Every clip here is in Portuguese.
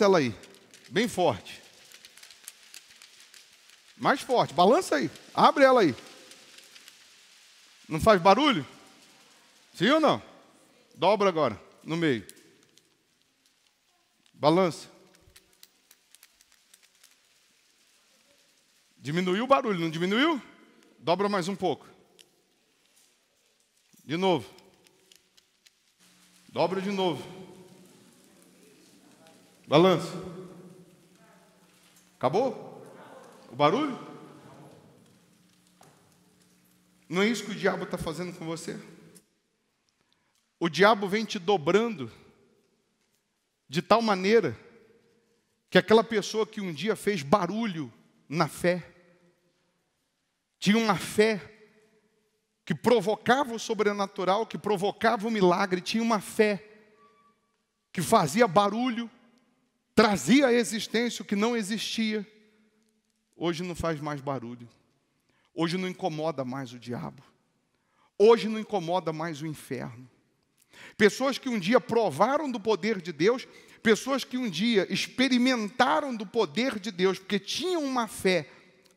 ela aí. Bem forte. Mais forte. Balança aí. Abre ela aí. Não faz barulho? Sim ou não? Dobra agora, no meio. Balança. Diminuiu o barulho, não diminuiu? Dobra mais um pouco. De novo. Dobra de novo. Balança. Acabou? O barulho? Não é isso que o diabo está fazendo com você? O diabo vem te dobrando de tal maneira que aquela pessoa que um dia fez barulho na fé, tinha uma fé que provocava o sobrenatural, que provocava o milagre, tinha uma fé que fazia barulho, trazia à existência o que não existia, hoje não faz mais barulho, hoje não incomoda mais o diabo, hoje não incomoda mais o inferno. Pessoas que um dia provaram do poder de Deus, pessoas que um dia experimentaram do poder de Deus, porque tinham uma fé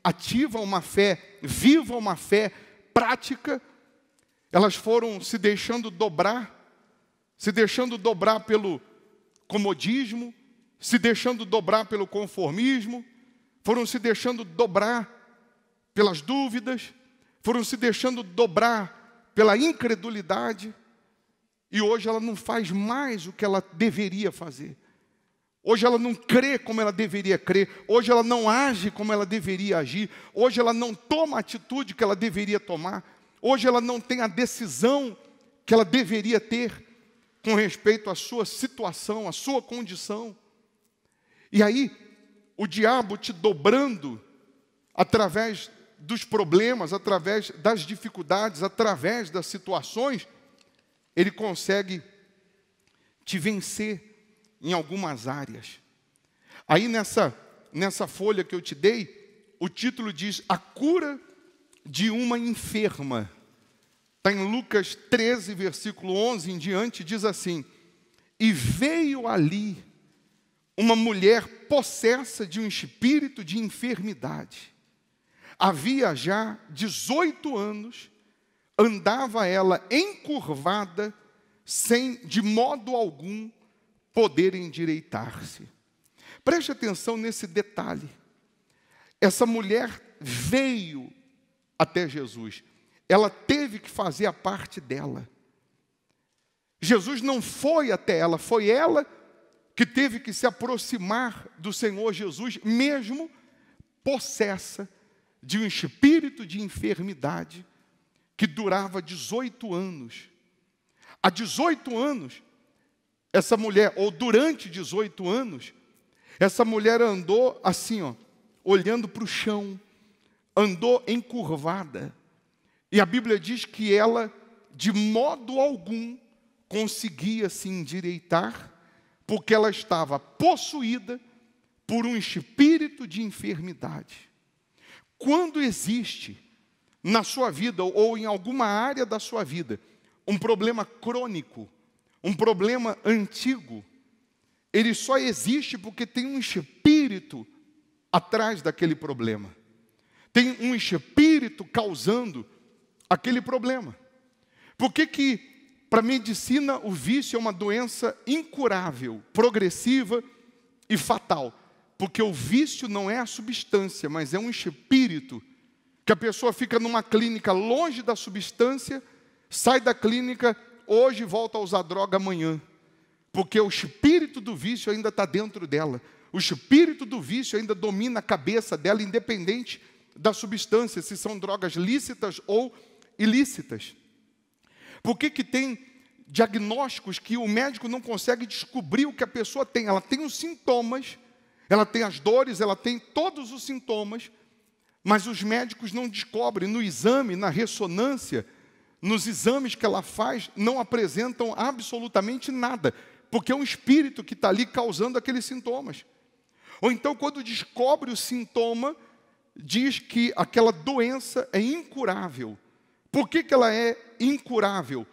ativa, uma fé viva, uma fé prática, elas foram se deixando dobrar, se deixando dobrar pelo comodismo, se deixando dobrar pelo conformismo, foram se deixando dobrar pelas dúvidas, foram se deixando dobrar pela incredulidade, e hoje ela não faz mais o que ela deveria fazer. Hoje ela não crê como ela deveria crer, hoje ela não age como ela deveria agir, hoje ela não toma a atitude que ela deveria tomar, hoje ela não tem a decisão que ela deveria ter com respeito à sua situação, à sua condição. E aí, o diabo te dobrando através dos problemas, através das dificuldades, através das situações, ele consegue te vencer em algumas áreas. Aí nessa nessa folha que eu te dei, o título diz A cura de uma enferma. Está em Lucas 13, versículo 11 em diante, diz assim: E veio ali uma mulher possessa de um espírito de enfermidade. Havia já 18 anos, andava ela encurvada, sem de modo algum poder endireitar-se. Preste atenção nesse detalhe. Essa mulher veio até Jesus. Ela teve que fazer a parte dela. Jesus não foi até ela, foi ela que que teve que se aproximar do Senhor Jesus, mesmo possessa de um espírito de enfermidade que durava 18 anos. Há 18 anos, essa mulher, ou durante 18 anos, essa mulher andou assim, ó, olhando para o chão, andou encurvada. E a Bíblia diz que ela, de modo algum, conseguia se endireitar porque ela estava possuída por um espírito de enfermidade. Quando existe na sua vida ou em alguma área da sua vida um problema crônico, um problema antigo, ele só existe porque tem um espírito atrás daquele problema. Tem um espírito causando aquele problema. Por que, que para a medicina, o vício é uma doença incurável, progressiva e fatal. Porque o vício não é a substância, mas é um espírito. Que a pessoa fica numa clínica longe da substância, sai da clínica hoje e volta a usar droga amanhã. Porque o espírito do vício ainda está dentro dela. O espírito do vício ainda domina a cabeça dela, independente da substância, se são drogas lícitas ou ilícitas. Por que, que tem diagnósticos que o médico não consegue descobrir o que a pessoa tem? Ela tem os sintomas, ela tem as dores, ela tem todos os sintomas, mas os médicos não descobrem no exame, na ressonância, nos exames que ela faz, não apresentam absolutamente nada, porque é um espírito que está ali causando aqueles sintomas. Ou então, quando descobre o sintoma, diz que aquela doença é incurável. Por que, que ela é incurável?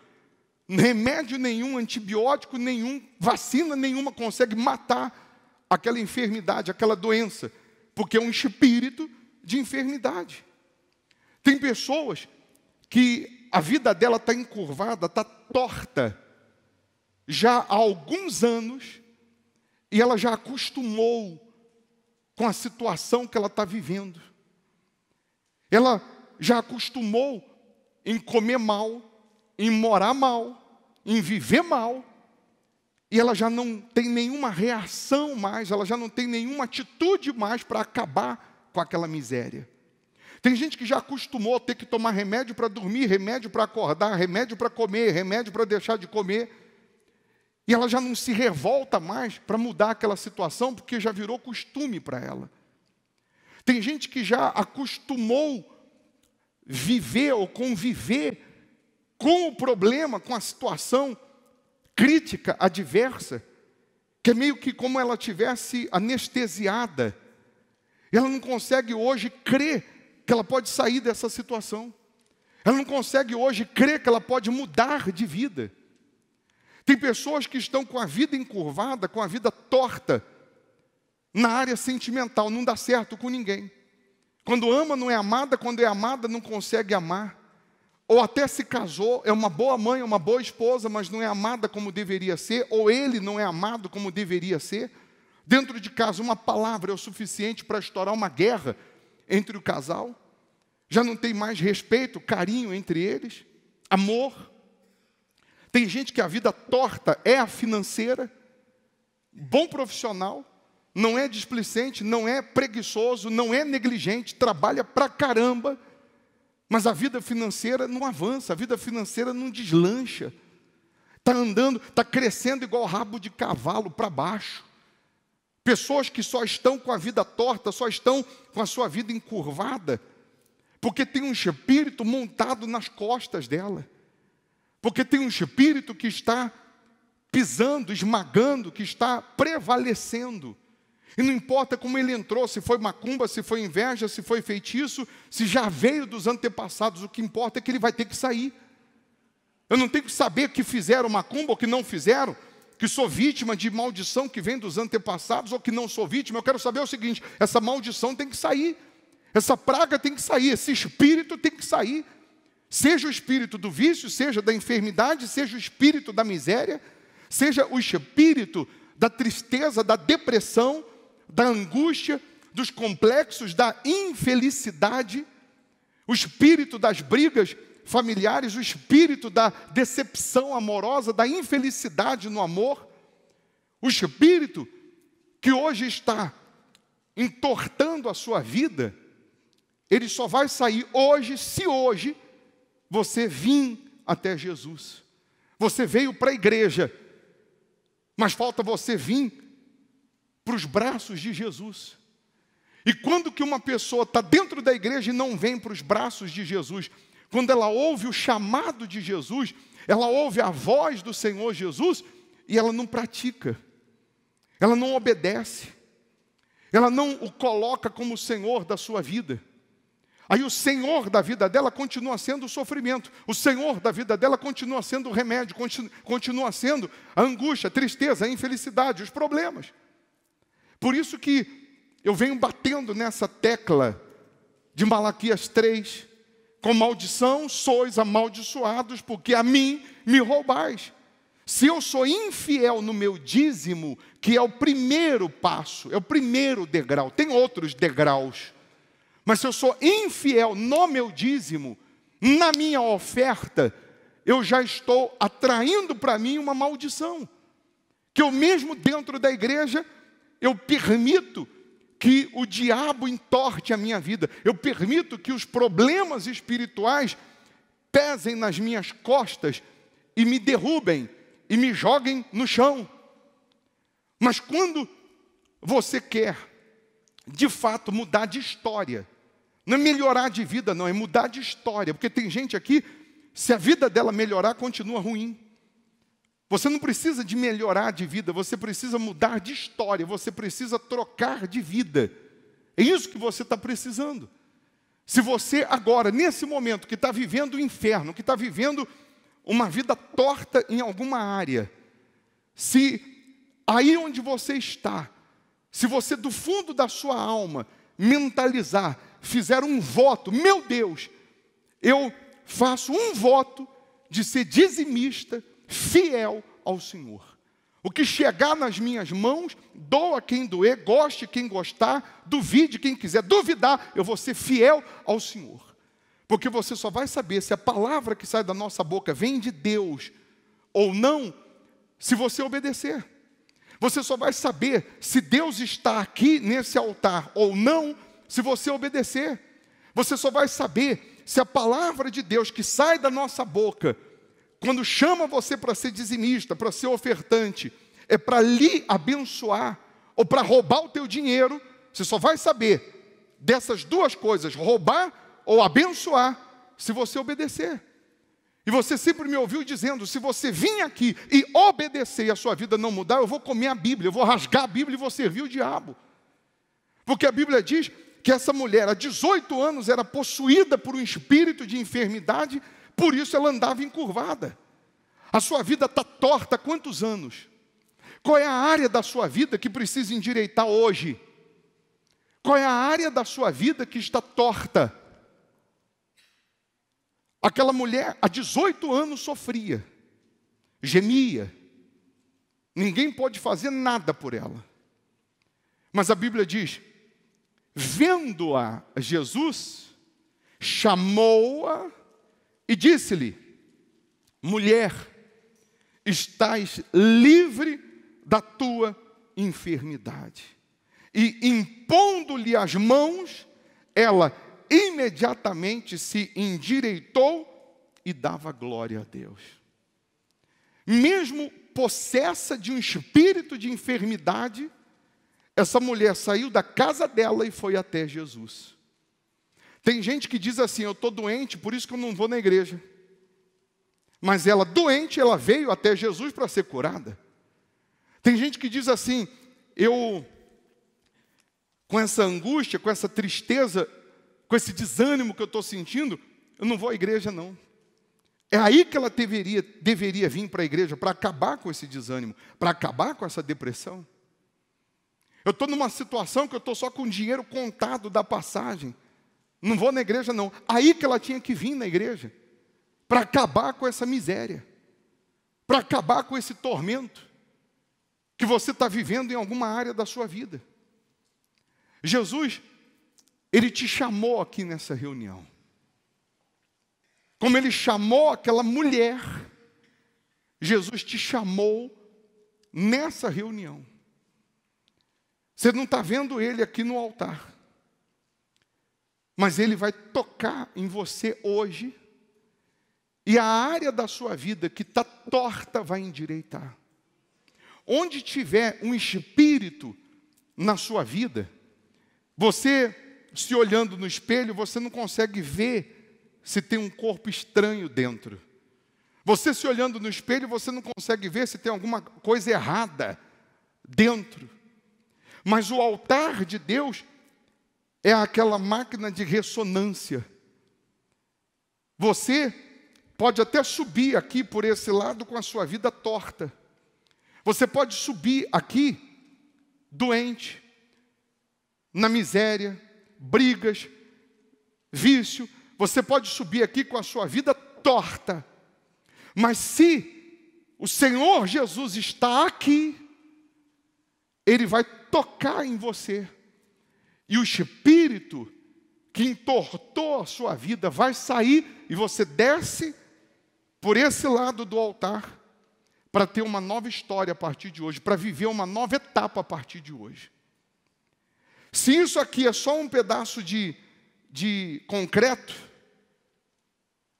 Remédio nenhum, antibiótico nenhum, vacina nenhuma consegue matar aquela enfermidade, aquela doença, porque é um espírito de enfermidade. Tem pessoas que a vida dela está encurvada, está torta, já há alguns anos, e ela já acostumou com a situação que ela está vivendo. Ela já acostumou em comer mal, em morar mal, em viver mal, e ela já não tem nenhuma reação mais, ela já não tem nenhuma atitude mais para acabar com aquela miséria. Tem gente que já acostumou a ter que tomar remédio para dormir, remédio para acordar, remédio para comer, remédio para deixar de comer. E ela já não se revolta mais para mudar aquela situação, porque já virou costume para ela. Tem gente que já acostumou viver ou conviver com o problema, com a situação crítica, adversa, que é meio que como ela tivesse anestesiada. Ela não consegue hoje crer que ela pode sair dessa situação. Ela não consegue hoje crer que ela pode mudar de vida. Tem pessoas que estão com a vida encurvada, com a vida torta, na área sentimental, não dá certo com ninguém. Quando ama, não é amada, quando é amada, não consegue amar. Ou até se casou, é uma boa mãe, uma boa esposa, mas não é amada como deveria ser, ou ele não é amado como deveria ser. Dentro de casa, uma palavra é o suficiente para estourar uma guerra entre o casal. Já não tem mais respeito, carinho entre eles, amor. Tem gente que a vida torta é a financeira, bom profissional, não é displicente, não é preguiçoso, não é negligente, trabalha pra caramba, mas a vida financeira não avança, a vida financeira não deslancha. Está andando, está crescendo igual rabo de cavalo para baixo. Pessoas que só estão com a vida torta, só estão com a sua vida encurvada, porque tem um espírito montado nas costas dela, porque tem um espírito que está pisando, esmagando, que está prevalecendo. E não importa como ele entrou, se foi macumba, se foi inveja, se foi feitiço, se já veio dos antepassados, o que importa é que ele vai ter que sair. Eu não tenho que saber que fizeram macumba ou que não fizeram, que sou vítima de maldição que vem dos antepassados ou que não sou vítima. Eu quero saber o seguinte: essa maldição tem que sair, essa praga tem que sair, esse espírito tem que sair. Seja o espírito do vício, seja da enfermidade, seja o espírito da miséria, seja o espírito da tristeza, da depressão, da angústia, dos complexos, da infelicidade, o espírito das brigas familiares, o espírito da decepção amorosa, da infelicidade no amor, o espírito que hoje está entortando a sua vida, ele só vai sair hoje se hoje você vir até Jesus. Você veio para a igreja, mas falta você vir para os braços de Jesus. E quando que uma pessoa está dentro da igreja e não vem para os braços de Jesus, quando ela ouve o chamado de Jesus, ela ouve a voz do Senhor Jesus e ela não pratica, ela não obedece, ela não o coloca como Senhor da sua vida. Aí o Senhor da vida dela continua sendo o sofrimento, o Senhor da vida dela continua sendo o remédio, continua sendo a angústia, a tristeza, a infelicidade, os problemas. Por isso que eu venho batendo nessa tecla de Malaquias 3, com maldição sois amaldiçoados, porque a mim me roubais. Se eu sou infiel no meu dízimo, que é o primeiro passo, é o primeiro degrau, tem outros degraus, mas se eu sou infiel no meu dízimo, na minha oferta, eu já estou atraindo para mim uma maldição, que eu mesmo dentro da igreja eu permito que o diabo entorte a minha vida, eu permito que os problemas espirituais pesem nas minhas costas e me derrubem e me joguem no chão. Mas quando você quer, de fato, mudar de história, não é melhorar de vida, não, é mudar de história, porque tem gente aqui, se a vida dela melhorar, continua ruim. Você não precisa de melhorar de vida, você precisa mudar de história, você precisa trocar de vida. É isso que você está precisando. Se você agora, nesse momento, que está vivendo o inferno, que está vivendo uma vida torta em alguma área, se aí onde você está, se você do fundo da sua alma mentalizar, fizer um voto, meu Deus, eu faço um voto de ser dizimista, fiel ao Senhor. O que chegar nas minhas mãos, doa quem doer, goste quem gostar, duvide quem quiser duvidar, eu vou ser fiel ao Senhor. Porque você só vai saber se a palavra que sai da nossa boca vem de Deus ou não, se você obedecer. Você só vai saber se Deus está aqui nesse altar ou não, se você obedecer. Você só vai saber se a palavra de Deus que sai da nossa boca quando chama você para ser dizimista, para ser ofertante, é para lhe abençoar ou para roubar o teu dinheiro, você só vai saber dessas duas coisas, roubar ou abençoar, se você obedecer. E você sempre me ouviu dizendo: se você vir aqui e obedecer e a sua vida não mudar, eu vou comer a Bíblia, eu vou rasgar a Bíblia e vou servir o diabo. Porque a Bíblia diz que essa mulher, há 18 anos, era possuída por um espírito de enfermidade por isso ela andava encurvada. A sua vida está torta há quantos anos? Qual é a área da sua vida que precisa endireitar hoje? Qual é a área da sua vida que está torta? Aquela mulher há 18 anos sofria, gemia, ninguém pode fazer nada por ela. Mas a Bíblia diz: vendo-a Jesus, chamou-a e disse-lhe: Mulher, estás livre da tua enfermidade. E impondo-lhe as mãos, ela imediatamente se endireitou e dava glória a Deus. Mesmo possessa de um espírito de enfermidade, essa mulher saiu da casa dela e foi até Jesus. Tem gente que diz assim: eu estou doente, por isso que eu não vou na igreja. Mas ela, doente, ela veio até Jesus para ser curada. Tem gente que diz assim: eu, com essa angústia, com essa tristeza, com esse desânimo que eu estou sentindo, eu não vou à igreja, não. É aí que ela deveria, deveria vir para a igreja, para acabar com esse desânimo, para acabar com essa depressão. Eu estou numa situação que eu estou só com o dinheiro contado da passagem. Não vou na igreja, não. Aí que ela tinha que vir na igreja para acabar com essa miséria, para acabar com esse tormento que você está vivendo em alguma área da sua vida. Jesus, ele te chamou aqui nessa reunião. Como ele chamou aquela mulher, Jesus te chamou nessa reunião. Você não está vendo ele aqui no altar mas Ele vai tocar em você hoje, e a área da sua vida que está torta vai endireitar. Onde tiver um espírito na sua vida, você se olhando no espelho, você não consegue ver se tem um corpo estranho dentro. Você se olhando no espelho, você não consegue ver se tem alguma coisa errada dentro. Mas o altar de Deus é aquela máquina de ressonância. Você pode até subir aqui por esse lado com a sua vida torta. Você pode subir aqui doente, na miséria, brigas, vício. Você pode subir aqui com a sua vida torta. Mas se o Senhor Jesus está aqui, Ele vai tocar em você. E o espírito que entortou a sua vida vai sair e você desce por esse lado do altar para ter uma nova história a partir de hoje, para viver uma nova etapa a partir de hoje. Se isso aqui é só um pedaço de, de concreto,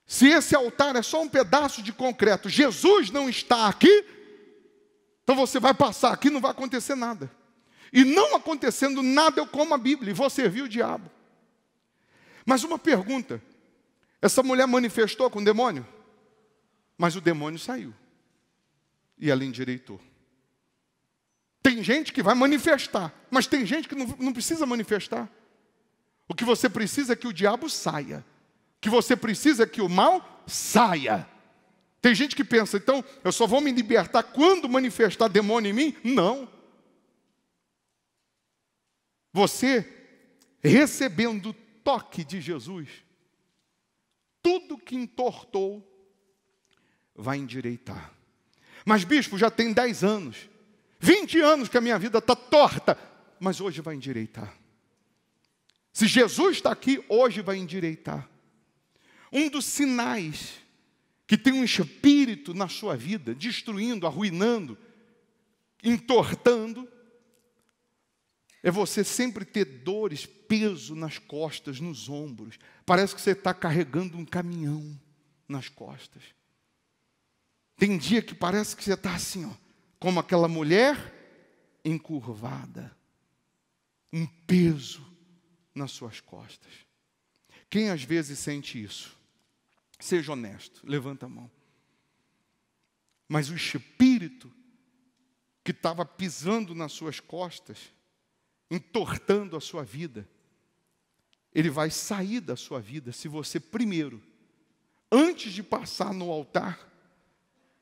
se esse altar é só um pedaço de concreto, Jesus não está aqui, então você vai passar aqui e não vai acontecer nada e não acontecendo nada, eu como a Bíblia e vou servir o diabo. Mas uma pergunta: essa mulher manifestou com o demônio? Mas o demônio saiu e ela endireitou. Tem gente que vai manifestar, mas tem gente que não, não precisa manifestar. O que você precisa é que o diabo saia. O que você precisa é que o mal saia. Tem gente que pensa, então, eu só vou me libertar quando manifestar demônio em mim? Não. Você, recebendo o toque de Jesus, tudo que entortou vai endireitar. Mas, bispo, já tem 10 anos, 20 anos que a minha vida está torta, mas hoje vai endireitar. Se Jesus está aqui, hoje vai endireitar. Um dos sinais que tem um espírito na sua vida, destruindo, arruinando, entortando, é você sempre ter dores, peso nas costas, nos ombros. Parece que você está carregando um caminhão nas costas. Tem dia que parece que você está assim, ó, como aquela mulher encurvada, um peso nas suas costas. Quem às vezes sente isso? Seja honesto, levanta a mão. Mas o espírito que estava pisando nas suas costas entortando a sua vida, ele vai sair da sua vida se você primeiro, antes de passar no altar,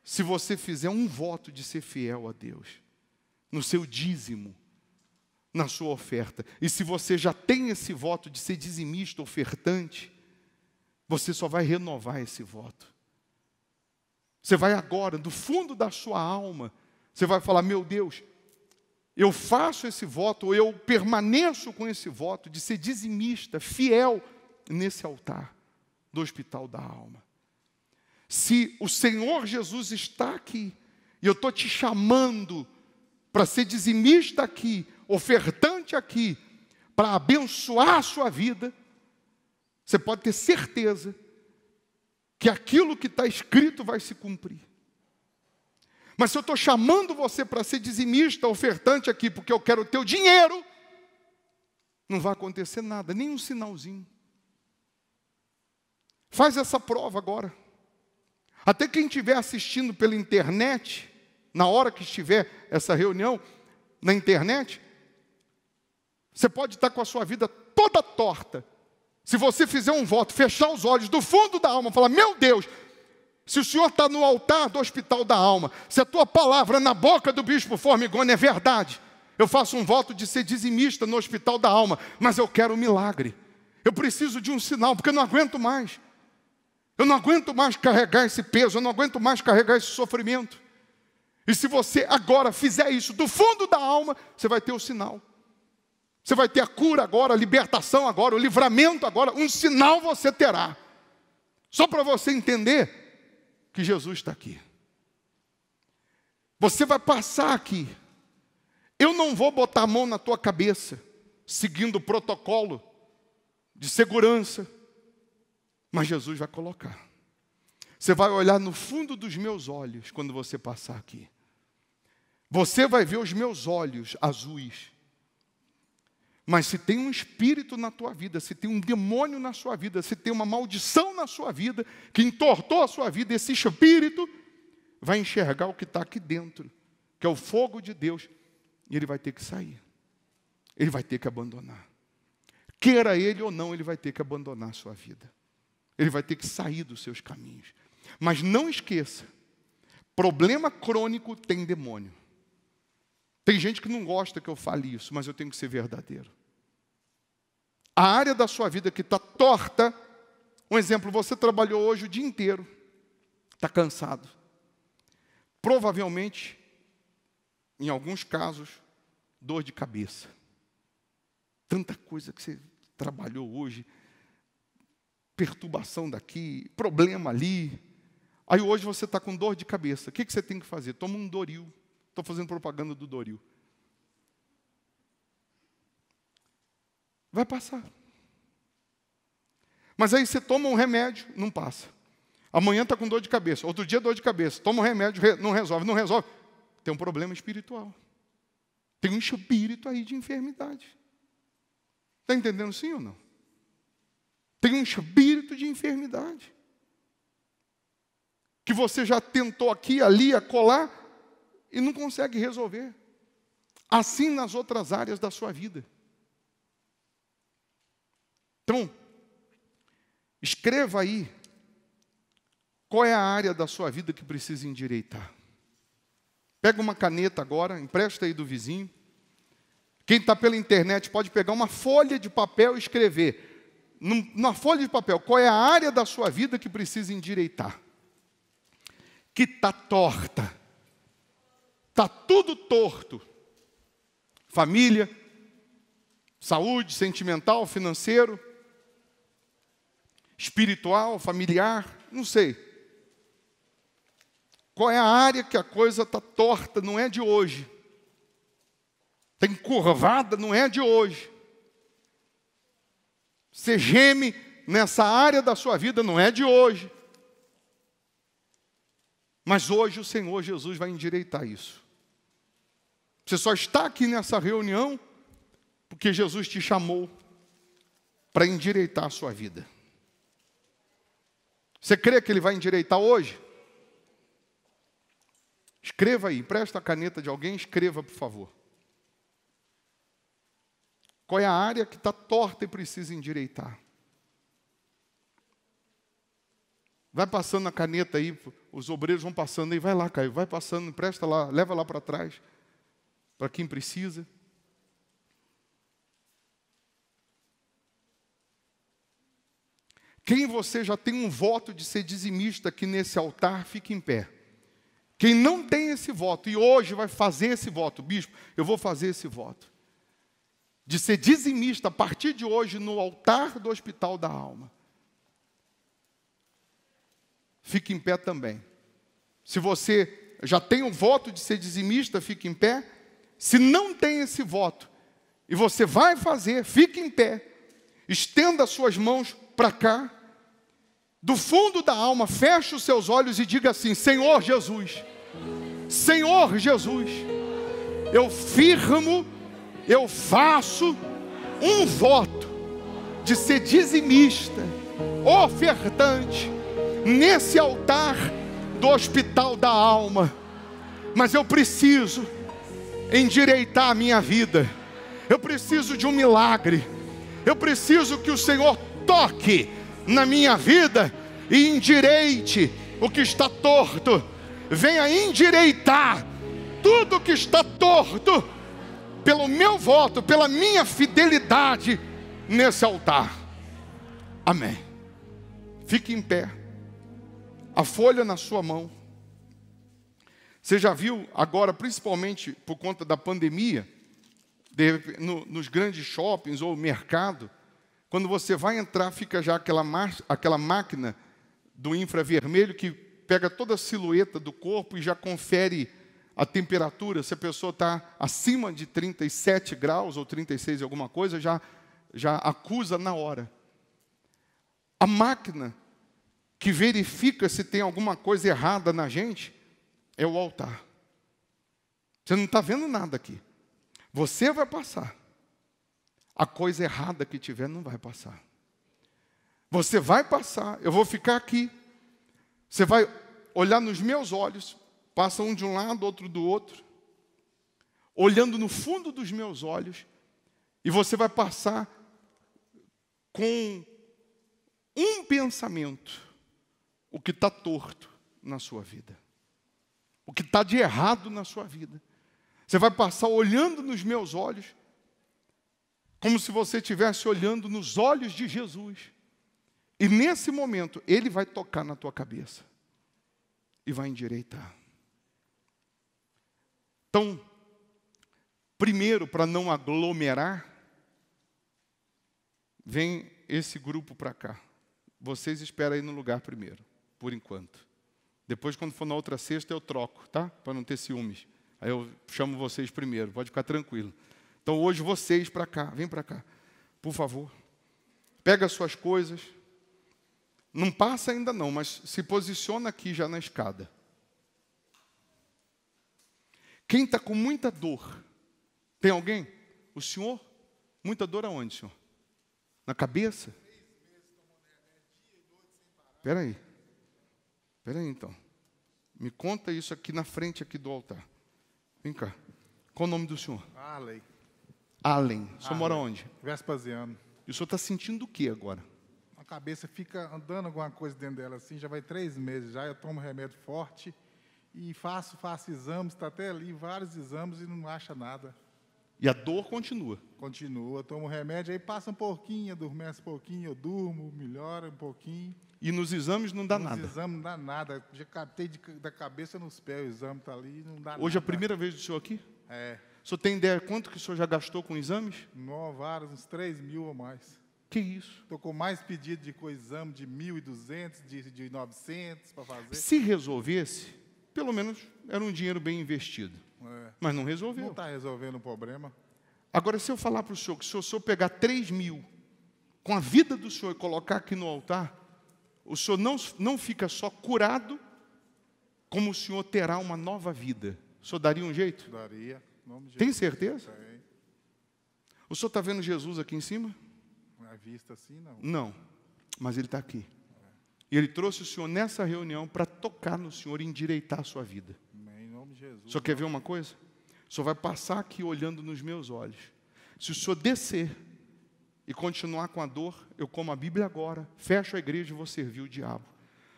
se você fizer um voto de ser fiel a Deus, no seu dízimo, na sua oferta. E se você já tem esse voto de ser dizimista, ofertante, você só vai renovar esse voto. Você vai agora, do fundo da sua alma, você vai falar: Meu Deus, eu faço esse voto, eu permaneço com esse voto de ser dizimista, fiel nesse altar do hospital da alma. Se o Senhor Jesus está aqui, e eu estou te chamando para ser dizimista aqui, ofertante aqui, para abençoar a sua vida, você pode ter certeza que aquilo que está escrito vai se cumprir. Mas se eu estou chamando você para ser dizimista, ofertante aqui, porque eu quero o teu dinheiro, não vai acontecer nada, nem um sinalzinho. Faz essa prova agora. Até quem estiver assistindo pela internet, na hora que estiver essa reunião, na internet, você pode estar com a sua vida toda torta. Se você fizer um voto, fechar os olhos do fundo da alma, falar: Meu Deus, se o senhor está no altar do hospital da alma, se a tua palavra na boca do bispo Formigone é verdade, eu faço um voto de ser dizimista no hospital da alma, mas eu quero um milagre. Eu preciso de um sinal, porque eu não aguento mais. Eu não aguento mais carregar esse peso, eu não aguento mais carregar esse sofrimento. E se você agora fizer isso do fundo da alma, você vai ter o sinal. Você vai ter a cura agora, a libertação agora, o livramento agora, um sinal você terá. Só para você entender que Jesus está aqui. Você vai passar aqui. Eu não vou botar a mão na tua cabeça, seguindo o protocolo de segurança, mas Jesus vai colocar. Você vai olhar no fundo dos meus olhos quando você passar aqui. Você vai ver os meus olhos azuis mas se tem um espírito na tua vida, se tem um demônio na sua vida, se tem uma maldição na sua vida, que entortou a sua vida, esse espírito vai enxergar o que está aqui dentro, que é o fogo de Deus, e ele vai ter que sair, ele vai ter que abandonar. Queira ele ou não, ele vai ter que abandonar a sua vida, ele vai ter que sair dos seus caminhos. Mas não esqueça: problema crônico tem demônio. Tem gente que não gosta que eu fale isso, mas eu tenho que ser verdadeiro. A área da sua vida que está torta, um exemplo, você trabalhou hoje o dia inteiro, está cansado. Provavelmente, em alguns casos, dor de cabeça. Tanta coisa que você trabalhou hoje, perturbação daqui, problema ali. Aí hoje você está com dor de cabeça. O que, que você tem que fazer? Toma um doril Estou fazendo propaganda do Doril. Vai passar. Mas aí você toma um remédio, não passa. Amanhã está com dor de cabeça, outro dia dor de cabeça, toma um remédio, não resolve, não resolve. Tem um problema espiritual. Tem um espírito aí de enfermidade. Está entendendo sim ou não? Tem um espírito de enfermidade. Que você já tentou aqui, ali, acolá, e não consegue resolver. Assim nas outras áreas da sua vida. Então, escreva aí qual é a área da sua vida que precisa endireitar. Pega uma caneta agora, empresta aí do vizinho. Quem está pela internet pode pegar uma folha de papel e escrever. Numa folha de papel, qual é a área da sua vida que precisa endireitar? Que está torta Está tudo torto. Família, saúde, sentimental, financeiro, espiritual, familiar, não sei. Qual é a área que a coisa está torta? Não é de hoje. Está encurvada? Não é de hoje. Você geme nessa área da sua vida? Não é de hoje. Mas hoje o Senhor Jesus vai endireitar isso. Você só está aqui nessa reunião porque Jesus te chamou para endireitar a sua vida. Você crê que ele vai endireitar hoje? Escreva aí, presta a caneta de alguém, escreva, por favor. Qual é a área que está torta e precisa endireitar? Vai passando a caneta aí, os obreiros vão passando aí, vai lá, Caio, vai passando, presta lá, leva lá para trás para quem precisa. Quem você já tem um voto de ser dizimista aqui nesse altar, fique em pé. Quem não tem esse voto e hoje vai fazer esse voto, bispo, eu vou fazer esse voto. De ser dizimista a partir de hoje no altar do Hospital da Alma. Fique em pé também. Se você já tem um voto de ser dizimista, fique em pé. Se não tem esse voto, e você vai fazer, fique em pé, estenda suas mãos para cá, do fundo da alma, feche os seus olhos e diga assim: Senhor Jesus, Senhor Jesus, eu firmo, eu faço um voto de ser dizimista, ofertante, nesse altar do hospital da alma, mas eu preciso endireitar a minha vida. Eu preciso de um milagre. Eu preciso que o Senhor toque na minha vida e endireite o que está torto. Venha endireitar tudo que está torto pelo meu voto, pela minha fidelidade nesse altar. Amém. Fique em pé. A folha na sua mão. Você já viu agora, principalmente por conta da pandemia, de, no, nos grandes shoppings ou mercado, quando você vai entrar, fica já aquela, aquela máquina do infravermelho que pega toda a silhueta do corpo e já confere a temperatura. Se a pessoa está acima de 37 graus ou 36 alguma coisa, já, já acusa na hora. A máquina que verifica se tem alguma coisa errada na gente é o altar. Você não está vendo nada aqui. Você vai passar. A coisa errada que tiver não vai passar. Você vai passar, eu vou ficar aqui. Você vai olhar nos meus olhos, passa um de um lado, outro do outro, olhando no fundo dos meus olhos, e você vai passar com um pensamento o que está torto na sua vida o que está de errado na sua vida. Você vai passar olhando nos meus olhos, como se você estivesse olhando nos olhos de Jesus. E nesse momento, Ele vai tocar na tua cabeça e vai endireitar. Então, primeiro, para não aglomerar, vem esse grupo para cá. Vocês esperam aí no lugar primeiro, por enquanto. Depois, quando for na outra sexta, eu troco, tá? Para não ter ciúmes. Aí eu chamo vocês primeiro, pode ficar tranquilo. Então, hoje, vocês para cá, vem para cá, por favor. Pega suas coisas. Não passa ainda não, mas se posiciona aqui já na escada. Quem está com muita dor? Tem alguém? O senhor? Muita dor aonde, senhor? Na cabeça? Espera aí. Peraí então. Me conta isso aqui na frente aqui do altar. Vem cá. Qual o nome do senhor? Allen. Allen. O senhor mora onde? Vespasiano. E o senhor está sentindo o que agora? A cabeça fica andando alguma coisa dentro dela assim, já vai três meses já, eu tomo remédio forte e faço, faço exames, está até ali vários exames e não acha nada. E a dor continua? Continua, tomo remédio, aí passa um pouquinho, adormece um pouquinho, eu durmo, melhora um pouquinho. E nos exames não dá nos nada. Nos exames não dá nada. Já catei de, da cabeça nos pés, o exame está ali não dá Hoje nada. Hoje é a primeira vez do senhor aqui? É. O senhor tem ideia quanto que o senhor já gastou com exames? Nove horas, uns 3 mil ou mais. Que isso? Estou com mais pedido de coexame de 1.200, de, de 900 para fazer. Se resolvesse, pelo menos era um dinheiro bem investido. É. Mas não resolveu. Não está resolvendo o problema. Agora, se eu falar para o senhor que se o senhor pegar 3 mil com a vida do senhor e colocar aqui no altar, o senhor não, não fica só curado, como o senhor terá uma nova vida. O senhor daria um jeito? Daria. Jeito. Tem certeza? Tem. O senhor está vendo Jesus aqui em cima? é vista assim, não. Não, mas ele está aqui. E ele trouxe o senhor nessa reunião para tocar no senhor e endireitar a sua vida. Em nome de Jesus. O senhor quer ver uma coisa? O senhor vai passar aqui olhando nos meus olhos. Se o senhor descer e continuar com a dor, eu como a Bíblia agora, fecho a igreja e vou servir o diabo.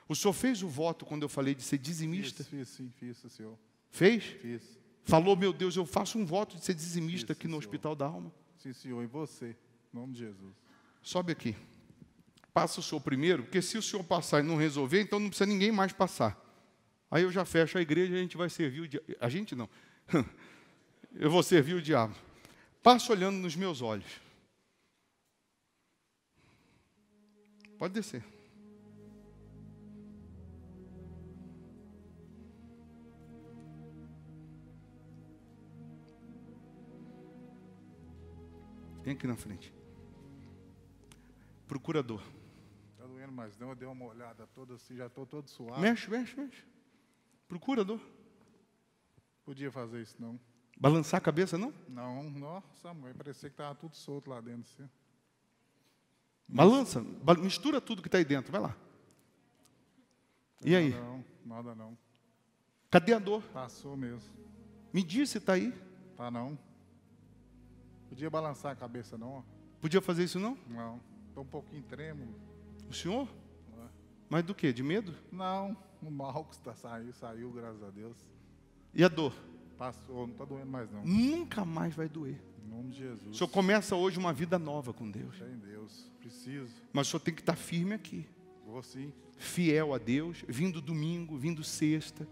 O senhor fez o voto quando eu falei de ser dizimista? Fiz, fiz sim, fiz, senhor. Fez? Fiz. Falou, meu Deus, eu faço um voto de ser dizimista fiz, aqui no senhor. Hospital da Alma. Sim, senhor, e você, em nome de Jesus. Sobe aqui. Passa o senhor primeiro, porque se o senhor passar e não resolver, então não precisa ninguém mais passar. Aí eu já fecho a igreja e a gente vai servir o diabo. A gente não. eu vou servir o diabo. Passa olhando nos meus olhos. Pode descer. Vem aqui na frente. Procurador. Está doendo mais não, eu dei uma olhada toda assim, já estou todo suado. Mexe, mexe, mexe. Procurador. Podia fazer isso não. Balançar a cabeça não? Não, nossa, mãe, parecia que estava tudo solto lá dentro. Assim. Balança, mistura tudo que está aí dentro, vai lá. E nada aí? Não, nada não. Cadê a dor? Passou mesmo. Me diz se está aí. Tá não. Podia balançar a cabeça não? Podia fazer isso não? Não. Estou um pouquinho trêmulo. O senhor? É. Mas do que? De medo? Não, o mal que está saiu, saiu, graças a Deus. E a dor? Passou, não está doendo mais não. Nunca mais vai doer. Em nome de Jesus. O senhor começa hoje uma vida nova com Deus. Deus, preciso. Mas o senhor tem que estar firme aqui. Vou sim. Fiel a Deus, vindo domingo, vindo sexta.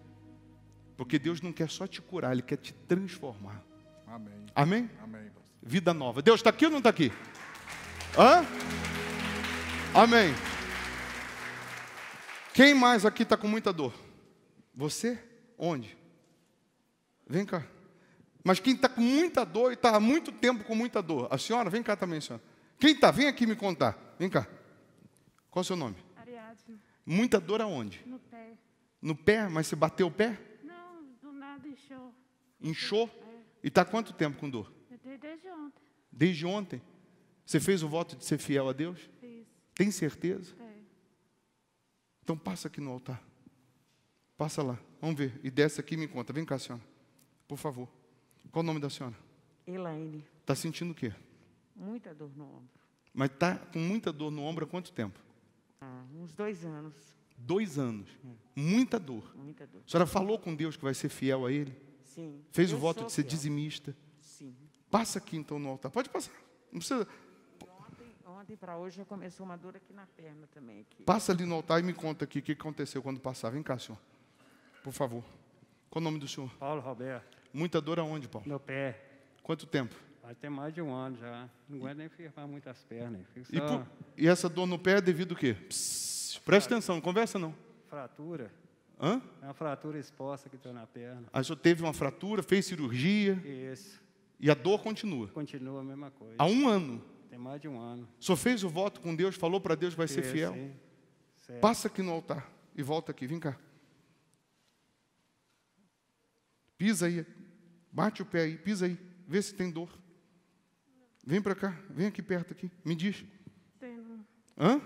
Porque Deus não quer só te curar, Ele quer te transformar. Amém. Amém? Amém. Vida nova. Deus está aqui ou não está aqui? Hã? Amém. Quem mais aqui está com muita dor? Você? Onde? Vem cá. Mas quem está com muita dor e está há muito tempo com muita dor, a senhora, vem cá também, senhora. Quem está? Vem aqui me contar. Vem cá. Qual é o seu nome? Ariadne. Muita dor aonde? No pé. No pé? Mas você bateu o pé? Não, do nada inchou. Inchou? É. E está quanto tempo com dor? Desde ontem. Desde ontem? Você fez o voto de ser fiel a Deus? Fiz. Tem certeza? É. Então passa aqui no altar. Passa lá. Vamos ver. E desce aqui e me conta. Vem cá, senhora. Por favor. Qual o nome da senhora? Elaine. Está sentindo o quê? Muita dor no ombro. Mas está com muita dor no ombro há quanto tempo? Ah, uns dois anos. Dois anos. É. Muita dor. Muita dor. A senhora falou com Deus que vai ser fiel a Ele? Sim. Fez Eu o voto de ser fiel. dizimista? Sim. Passa aqui então no altar. Pode passar. Não precisa ontem para hoje já começou uma dor aqui na perna também. Aqui. Passa ali no altar e me conta aqui o que aconteceu quando passava. Vem cá, senhor. Por favor. Qual o nome do senhor? Paulo Roberto. Muita dor aonde, Paulo? No pé. Quanto tempo? Vai ter mais de um ano já. Não aguento nem firmar muitas pernas. Só... E, por... e, essa dor no pé é devido ao quê? Psss, presta Fratura. atenção, não conversa não. Fratura. Hã? É uma fratura exposta que está na perna. Aí ah, já teve uma fratura, fez cirurgia. Isso. E a dor continua. Continua a mesma coisa. Há um ano. Tem mais de um ano. Só fez o voto com Deus, falou para Deus vai ser fiel? fiel. Passa aqui no altar e volta aqui, vem cá. Pisa aí Bate o pé aí, pisa aí, vê se tem dor. Vem para cá, vem aqui perto aqui, me diz. Tem não. Hã?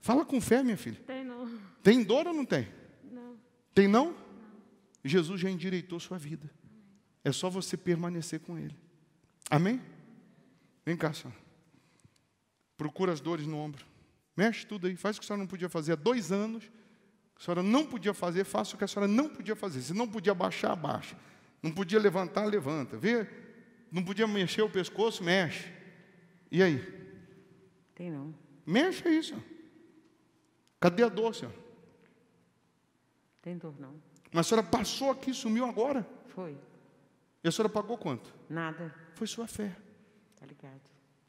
Fala com fé, minha filha. Tem não. Tem dor ou não tem? Não. Tem não? não. Jesus já endireitou sua vida. É só você permanecer com Ele. Amém? Vem cá, senhora. Procura as dores no ombro. Mexe tudo aí. Faz o que a senhora não podia fazer há dois anos. A senhora não podia fazer, faça o que a senhora não podia fazer. Se não podia baixar, abaixa. Não podia levantar, levanta. Vê? Não podia mexer o pescoço, mexe. E aí? Tem não. Mexe é isso. Cadê a dor, senhor? Tem dor não. Mas a senhora passou aqui, sumiu agora? Foi. E a senhora pagou quanto? Nada. Foi sua fé. Tá ligado.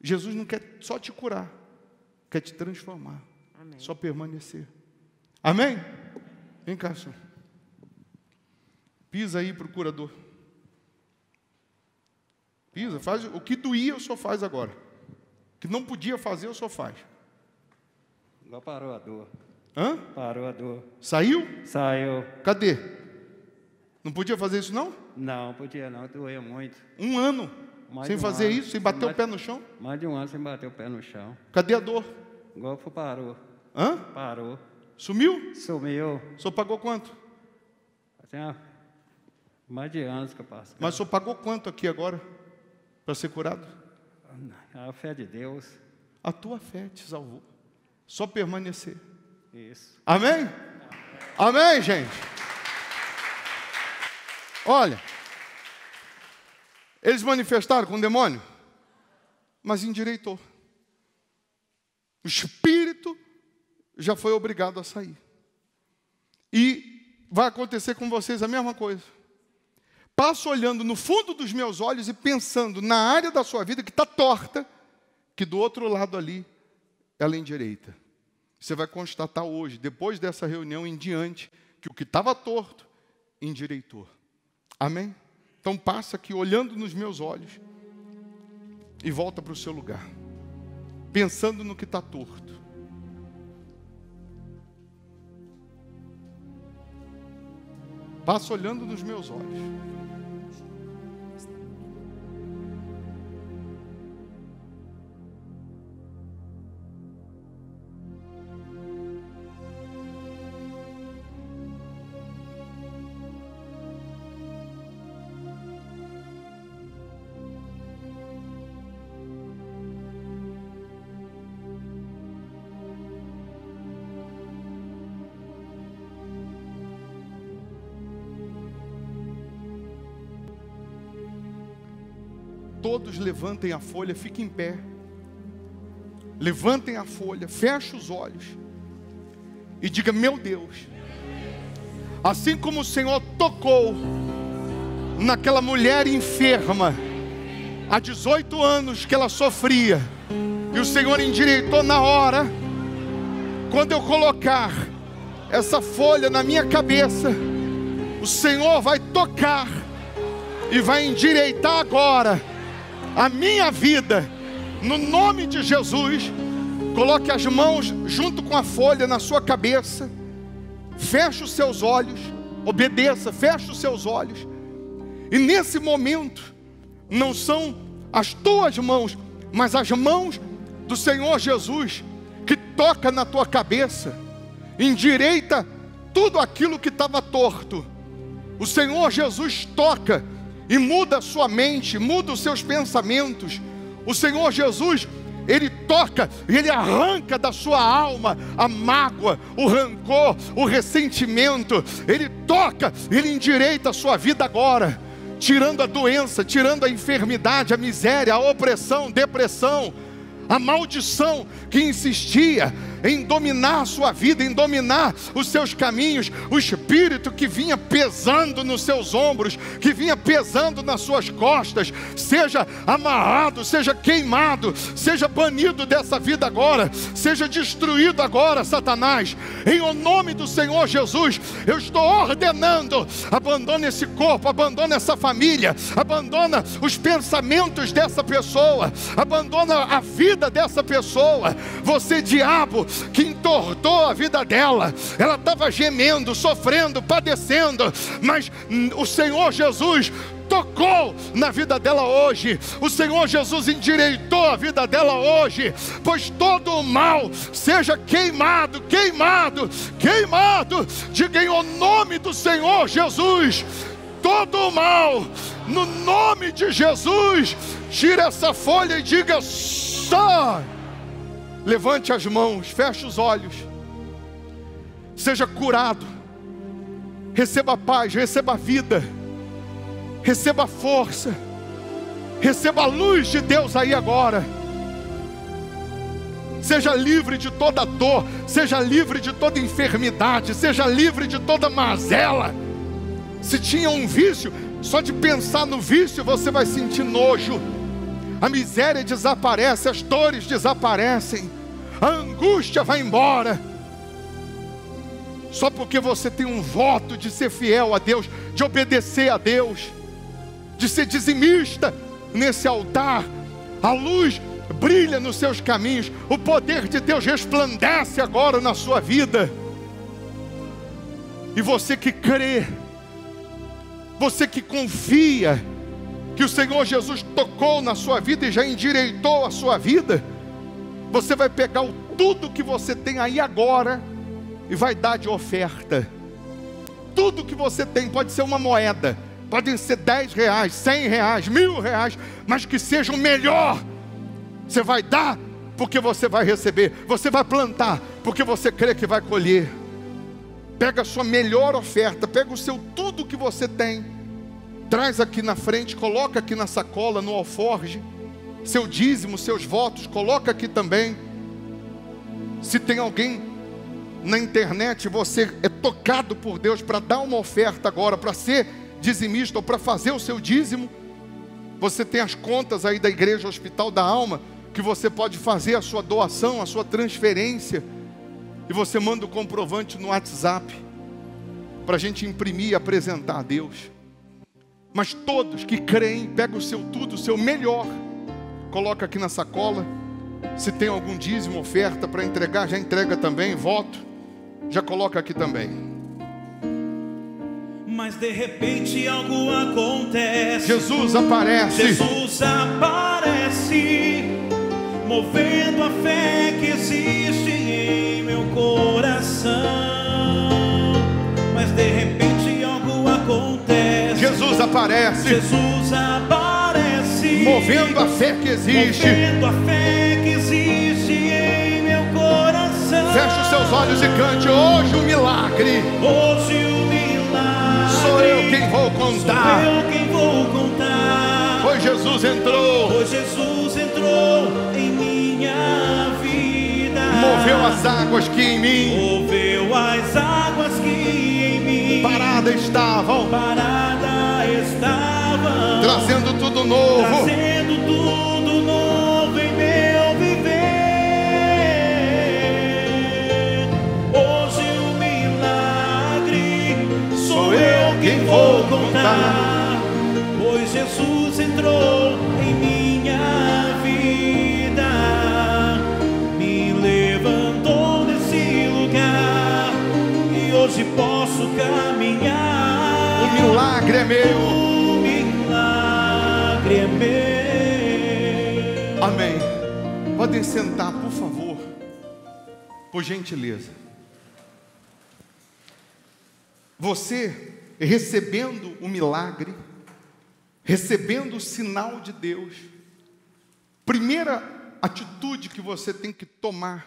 Jesus não quer só te curar, quer te transformar. Amém. Só permanecer. Amém? Vem cá, senhor. Pisa aí, procurador. Pisa, faz o que doía, o senhor faz agora. O que não podia fazer, o senhor faz. Agora parou a dor. Hã? Parou a dor. Saiu? Saiu. Cadê? Não podia fazer isso, não? Não, podia não, doeu muito. Um ano mais sem um fazer ano. isso, sem bater mais, o pé no chão? Mais de um ano sem bater o pé no chão. Cadê a dor? O golfo parou. Hã? Parou. Sumiu? Sumiu. O senhor pagou quanto? Tem assim, uma mais de anos que eu passo. Mas o senhor pagou quanto aqui agora para ser curado? Ah, a fé de Deus. A tua fé te salvou. Só permanecer. Isso. Amém? Amém, Amém gente? Olha, eles manifestaram com o demônio, mas endireitou. O espírito já foi obrigado a sair. E vai acontecer com vocês a mesma coisa passo olhando no fundo dos meus olhos e pensando na área da sua vida que está torta, que do outro lado ali ela é endireita. Você vai constatar hoje, depois dessa reunião em diante, que o que estava torto, endireitou. Amém? Então passa aqui olhando nos meus olhos e volta para o seu lugar, pensando no que está torto. Passa olhando nos meus olhos. levantem a folha, fique em pé. Levantem a folha, feche os olhos e diga: Meu Deus, assim como o Senhor tocou naquela mulher enferma, há 18 anos que ela sofria, e o Senhor endireitou na hora, quando eu colocar essa folha na minha cabeça, o Senhor vai tocar e vai endireitar agora a minha vida, no nome de Jesus. Coloque as mãos junto com a folha na sua cabeça, feche os seus olhos, obedeça, feche os seus olhos, e nesse momento, não são as tuas mãos, mas as mãos do Senhor Jesus, que toca na tua cabeça, endireita tudo aquilo que estava torto. O Senhor Jesus toca e muda a sua mente, muda os seus pensamentos. O Senhor Jesus, ele toca e ele arranca da sua alma a mágoa, o rancor, o ressentimento. Ele toca, ele endireita a sua vida agora, tirando a doença, tirando a enfermidade, a miséria, a opressão, depressão, a maldição que insistia em dominar a sua vida, em dominar os seus caminhos, o espírito que vinha pesando nos seus ombros, que vinha pesando nas suas costas, seja amarrado, seja queimado, seja banido dessa vida agora, seja destruído agora, Satanás. Em o nome do Senhor Jesus, eu estou ordenando: abandona esse corpo, abandona essa família, abandona os pensamentos dessa pessoa, abandona a vida dessa pessoa. Você, diabo, que entortou a vida dela. Ela estava gemendo, sofrendo, padecendo, mas o Senhor Jesus tocou na vida dela hoje. O Senhor Jesus endireitou a vida dela hoje, pois todo o mal seja queimado, queimado, queimado. Diga em o nome do Senhor Jesus. Todo o mal, no nome de Jesus, tira essa folha e diga: sai. Levante as mãos, feche os olhos. Seja curado. Receba paz, receba vida. Receba força. Receba a luz de Deus aí agora. Seja livre de toda dor, seja livre de toda enfermidade, seja livre de toda mazela. Se tinha um vício, só de pensar no vício você vai sentir nojo a miséria desaparece, as dores desaparecem, a angústia vai embora. Só porque você tem um voto de ser fiel a Deus, de obedecer a Deus, de ser dizimista nesse altar, a luz brilha nos seus caminhos, o poder de Deus resplandece agora na sua vida. E você que crê, você que confia, que o Senhor Jesus tocou na sua vida e já endireitou a sua vida, você vai pegar o tudo que você tem aí agora e vai dar de oferta. Tudo que você tem pode ser uma moeda, podem ser dez reais, cem reais, mil reais, mas que seja o melhor. Você vai dar porque você vai receber, você vai plantar porque você crê que vai colher. Pega a sua melhor oferta, pega o seu tudo que você tem traz aqui na frente, coloca aqui na sacola, no alforge, seu dízimo, seus votos, coloca aqui também. Se tem alguém na internet, você é tocado por Deus para dar uma oferta agora, para ser dizimista ou para fazer o seu dízimo, você tem as contas aí da igreja Hospital da Alma, que você pode fazer a sua doação, a sua transferência, e você manda o comprovante no WhatsApp, para a gente imprimir e apresentar a Deus. Mas todos que creem, pegam o seu tudo, o seu melhor, coloca aqui na sacola. Se tem algum dízimo, oferta para entregar, já entrega também, voto, já coloca aqui também. Mas de repente algo acontece. Jesus aparece. Jesus aparece, movendo a fé que existe aparece. Jesus aparece. Movendo a fé que existe. Movendo a fé que existe em meu coração. Feche os seus olhos e cante. Hoje o um milagre. Hoje o um milagre. Sou eu quem vou contar. Sou eu quem vou contar. Pois Jesus entrou. Jesus entrou em minha vida. Moveu as águas que em mim. Moveu as águas que em mim. Parada estavam. Parada trazendo tudo novo, trazendo tudo novo em meu viver. Hoje o um milagre sou eu quem vou contar, pois Jesus entrou em minha vida, me levantou desse lugar e hoje posso caminhar milagre é meu. milagre é meu. Amém. Podem sentar, por favor. Por gentileza. Você recebendo o milagre, recebendo o sinal de Deus, primeira atitude que você tem que tomar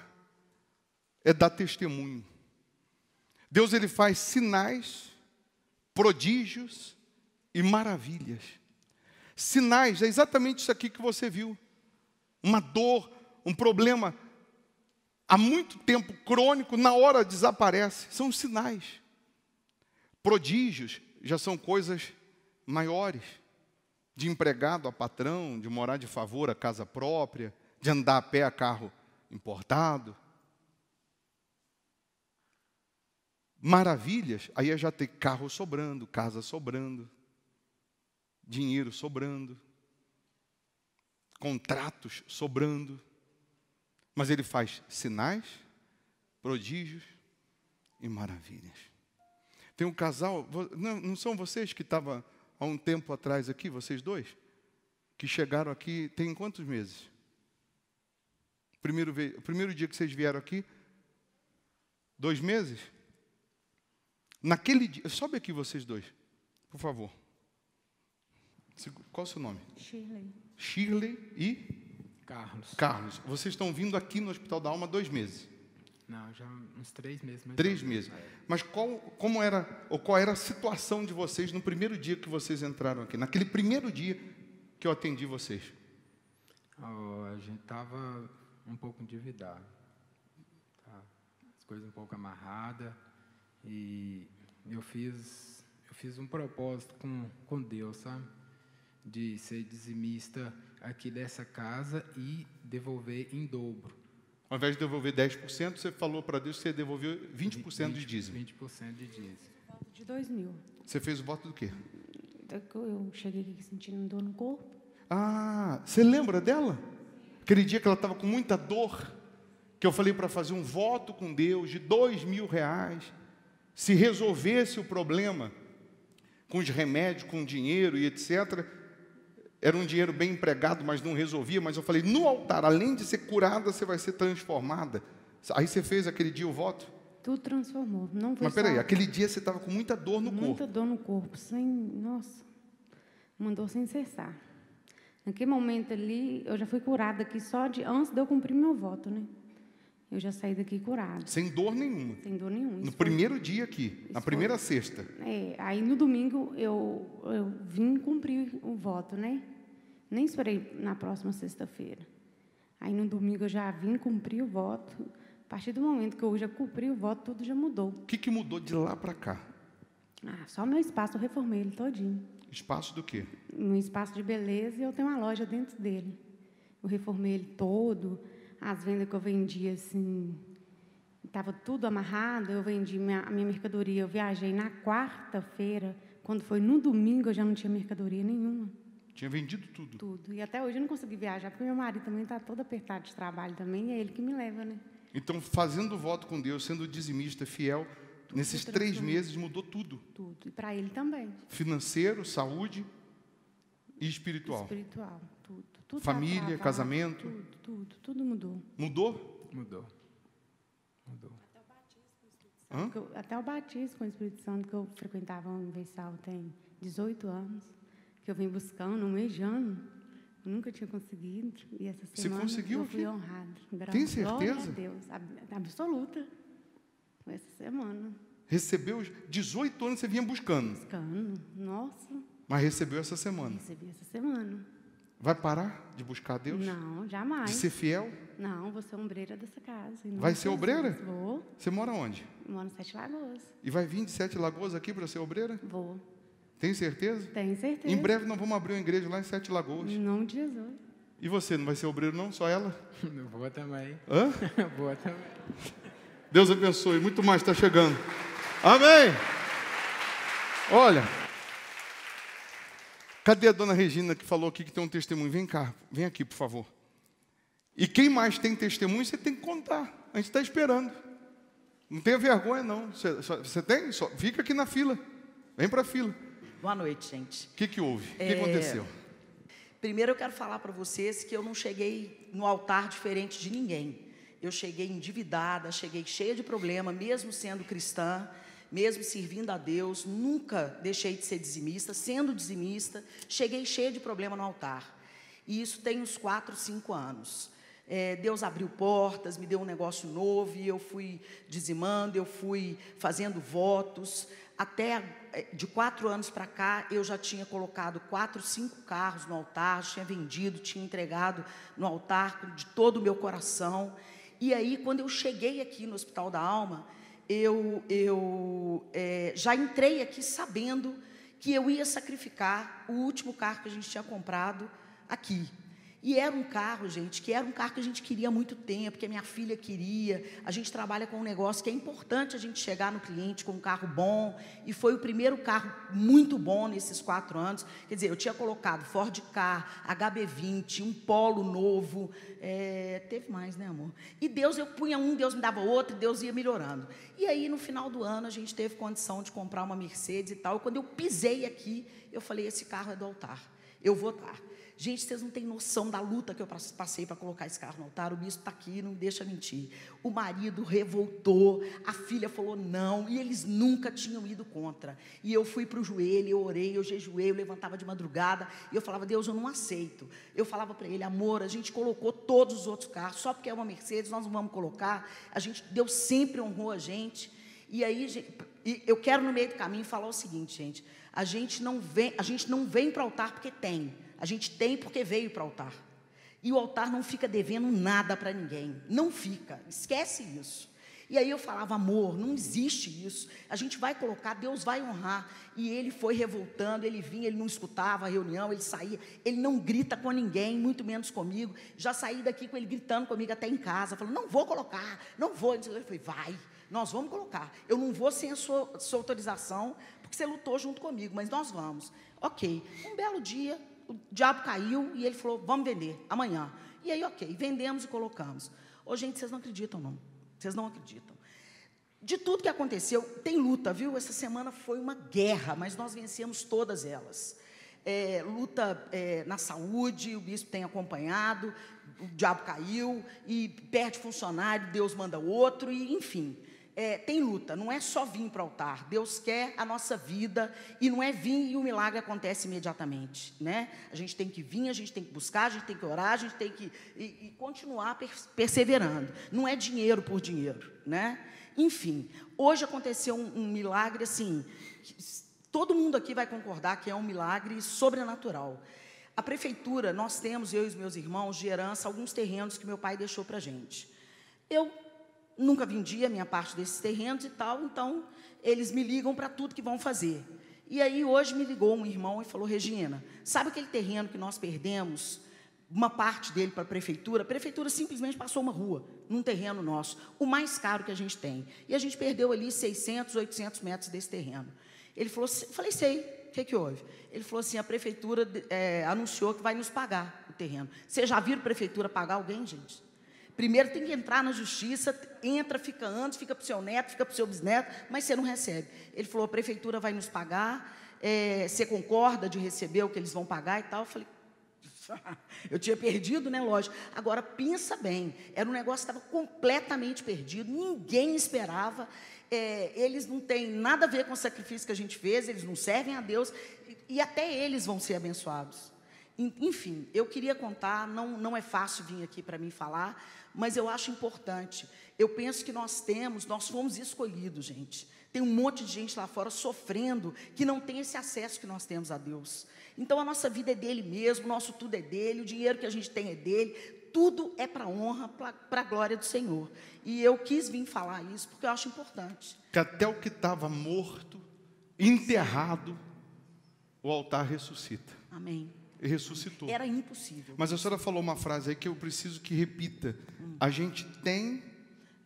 é dar testemunho. Deus ele faz sinais prodígios e maravilhas. Sinais, é exatamente isso aqui que você viu. Uma dor, um problema há muito tempo crônico, na hora desaparece. São sinais. Prodígios já são coisas maiores. De empregado a patrão, de morar de favor a casa própria, de andar a pé a carro importado. maravilhas, aí ia é já ter carro sobrando, casa sobrando, dinheiro sobrando, contratos sobrando. Mas ele faz sinais, prodígios e maravilhas. Tem um casal, não, não são vocês que estavam há um tempo atrás aqui, vocês dois? Que chegaram aqui, tem quantos meses? Primeiro, primeiro dia que vocês vieram aqui? Dois meses? Naquele dia, sobe aqui vocês dois, por favor. Qual é o seu nome? Shirley. Shirley e? Carlos. Carlos. Vocês estão vindo aqui no Hospital da Alma há dois meses. Não, já uns três meses. três meses. Mas qual, como era, ou qual era a situação de vocês no primeiro dia que vocês entraram aqui? Naquele primeiro dia que eu atendi vocês? Oh, a gente estava um pouco endividado. Tá? As coisas um pouco amarradas e eu fiz, eu fiz um propósito com, com Deus, sabe? De ser dizimista aqui dessa casa e devolver em dobro. Ao invés de devolver 10%, você falou para Deus que você devolveu 20%, 20 de dízimo. 20% de dízimo. De 2 mil. Você fez o voto do quê? Eu cheguei aqui sentindo dor no corpo. Ah, você lembra dela? Aquele dia que ela estava com muita dor, que eu falei para fazer um voto com Deus de dois mil reais se resolvesse o problema com os remédios, com o dinheiro e etc., era um dinheiro bem empregado, mas não resolvia. Mas eu falei: no altar, além de ser curada, você vai ser transformada. Aí você fez aquele dia o voto? Tudo transformou. Não foi Mas peraí, só... aquele dia você estava com muita dor no muita corpo. Muita dor no corpo, sem. Nossa, uma dor sem cessar. Naquele momento ali, eu já fui curada aqui só de antes de eu cumprir meu voto, né? Eu já saí daqui curado. Sem dor nenhuma. Sem dor nenhuma. Isso no primeiro dia aqui, isso na primeira foi... sexta. É, aí no domingo eu, eu vim cumprir o voto, né? Nem esperei na próxima sexta-feira. Aí no domingo eu já vim cumprir o voto. A partir do momento que eu já cumpri o voto, tudo já mudou. O que, que mudou de lá para cá? Ah, só meu espaço, eu reformei ele todinho. Espaço do quê? Um espaço de beleza e eu tenho uma loja dentro dele. Eu reformei ele todo as vendas que eu vendia, assim, estava tudo amarrado, eu vendi minha, a minha mercadoria, eu viajei na quarta-feira, quando foi no domingo eu já não tinha mercadoria nenhuma. Tinha vendido tudo? Tudo. E até hoje eu não consegui viajar, porque meu marido também está todo apertado de trabalho também, e é ele que me leva, né? Então, fazendo voto com Deus, sendo dizimista, fiel, tudo nesses três meses mudou tudo. Tudo. E para ele também. Financeiro, saúde e espiritual. Espiritual. Tudo Família, casamento. Tudo, tudo, tudo mudou. Mudou? Mudou. Mudou. Eu, até o batismo com o Espírito Santo, que eu frequentava a Universal tem 18 anos, que eu vim buscando, um ano, nunca tinha conseguido. E essa semana Você conseguiu, eu fui honrado. Tem certeza? a Deus, absoluta. Foi essa semana. Recebeu 18 anos, você vinha buscando. Buscando, nossa. Mas recebeu essa semana. Recebi essa semana. Vai parar de buscar a Deus? Não, jamais. De ser fiel? Não, vou ser ombreira dessa casa. Vai ser obreira? Vou. Você mora onde? moro em Sete Lagoas. E vai vir de Sete Lagoas aqui para ser obreira? Vou. Tem certeza? Tenho certeza. Em breve nós vamos abrir uma igreja lá em Sete Lagoas. Em nome de Jesus. E você, não vai ser obreiro não? Só ela? boa também. Hã? boa também. Deus abençoe. Muito mais está chegando. Amém. Olha. Cadê a dona Regina que falou aqui que tem um testemunho? Vem cá, vem aqui, por favor. E quem mais tem testemunho, você tem que contar. A gente está esperando. Não tenha vergonha, não. Você, você tem? Só fica aqui na fila. Vem para a fila. Boa noite, gente. O que, que houve? O é... que aconteceu? Primeiro eu quero falar para vocês que eu não cheguei no altar diferente de ninguém. Eu cheguei endividada, cheguei cheia de problema, mesmo sendo cristã mesmo servindo a Deus, nunca deixei de ser dizimista, sendo dizimista, cheguei cheio de problema no altar. E isso tem uns 4, 5 anos. É, Deus abriu portas, me deu um negócio novo, e eu fui dizimando, eu fui fazendo votos. Até é, de quatro anos para cá, eu já tinha colocado quatro, cinco carros no altar, tinha vendido, tinha entregado no altar de todo o meu coração. E aí, quando eu cheguei aqui no Hospital da Alma, eu, eu é, já entrei aqui sabendo que eu ia sacrificar o último carro que a gente tinha comprado aqui. E era um carro, gente, que era um carro que a gente queria há muito tempo, que a minha filha queria. A gente trabalha com um negócio que é importante a gente chegar no cliente com um carro bom. E foi o primeiro carro muito bom nesses quatro anos. Quer dizer, eu tinha colocado Ford Car, HB20, um Polo novo. É, teve mais, né, amor? E Deus, eu punha um, Deus me dava outro, e Deus ia melhorando. E aí, no final do ano, a gente teve condição de comprar uma Mercedes e tal. E quando eu pisei aqui, eu falei: esse carro é do altar. Eu vou estar. Gente, vocês não têm noção da luta que eu passei para colocar esse carro no altar. O bispo está aqui, não deixa mentir. O marido revoltou, a filha falou não, e eles nunca tinham ido contra. E eu fui para o joelho, eu orei, eu jejuei, eu levantava de madrugada, e eu falava, Deus, eu não aceito. Eu falava para ele, amor, a gente colocou todos os outros carros, só porque é uma Mercedes, nós não vamos colocar. A gente, Deus sempre honrou a gente. E aí, e eu quero no meio do caminho falar o seguinte, gente. A gente não vem, a gente não vem para o altar porque tem. A gente tem porque veio para o altar. E o altar não fica devendo nada para ninguém. Não fica. Esquece isso. E aí eu falava, amor, não existe isso. A gente vai colocar, Deus vai honrar. E ele foi revoltando, ele vinha, ele não escutava a reunião, ele saía. Ele não grita com ninguém, muito menos comigo. Já saí daqui com ele gritando comigo até em casa, falando, não vou colocar, não vou. Ele falou, vai, nós vamos colocar. Eu não vou sem a sua, sua autorização, porque você lutou junto comigo, mas nós vamos. Ok. Um belo dia, o diabo caiu e ele falou: vamos vender amanhã. E aí, ok, vendemos e colocamos. Ô, gente, vocês não acreditam, não. Vocês não acreditam. De tudo que aconteceu, tem luta, viu? Essa semana foi uma guerra, mas nós vencemos todas elas. É, luta é, na saúde, o bispo tem acompanhado, o diabo caiu, e perde funcionário, Deus manda outro, e enfim é, tem luta, não é só vir para o altar. Deus quer a nossa vida e não é vir e o milagre acontece imediatamente, né? A gente tem que vir, a gente tem que buscar, a gente tem que orar, a gente tem que e, e continuar perseverando. Não é dinheiro por dinheiro, né? Enfim, hoje aconteceu um, um milagre assim. Todo mundo aqui vai concordar que é um milagre sobrenatural. A prefeitura, nós temos, eu e os meus irmãos, de herança, alguns terrenos que meu pai deixou para a gente. Eu nunca vendia a minha parte desses terrenos e tal, então eles me ligam para tudo que vão fazer. E aí hoje me ligou um irmão e falou: Regina, sabe aquele terreno que nós perdemos? Uma parte dele para a prefeitura, a prefeitura simplesmente passou uma rua, num terreno nosso, o mais caro que a gente tem. E a gente perdeu ali 600, 800 metros desse terreno. Ele falou: falei, sei, o que, que houve? Ele falou assim: a prefeitura é, anunciou que vai nos pagar o terreno. Vocês já viram a prefeitura pagar alguém, gente? Primeiro tem que entrar na justiça, entra, fica antes, fica para o seu neto, fica para o seu bisneto, mas você não recebe. Ele falou: a prefeitura vai nos pagar, é, você concorda de receber o que eles vão pagar e tal? Eu falei. eu tinha perdido, né? Lógico. Agora, pensa bem: era um negócio que estava completamente perdido, ninguém esperava. É, eles não têm nada a ver com o sacrifício que a gente fez, eles não servem a Deus, e, e até eles vão ser abençoados. Enfim, eu queria contar, não, não é fácil vir aqui para mim falar, mas eu acho importante. Eu penso que nós temos, nós fomos escolhidos, gente. Tem um monte de gente lá fora sofrendo que não tem esse acesso que nós temos a Deus. Então a nossa vida é dele mesmo, nosso tudo é dele, o dinheiro que a gente tem é dele, tudo é para honra, para a glória do Senhor. E eu quis vir falar isso porque eu acho importante. Que até o que estava morto, enterrado, o altar ressuscita. Amém e ressuscitou. Era impossível. Mas a senhora falou uma frase aí que eu preciso que repita. Hum. A gente tem.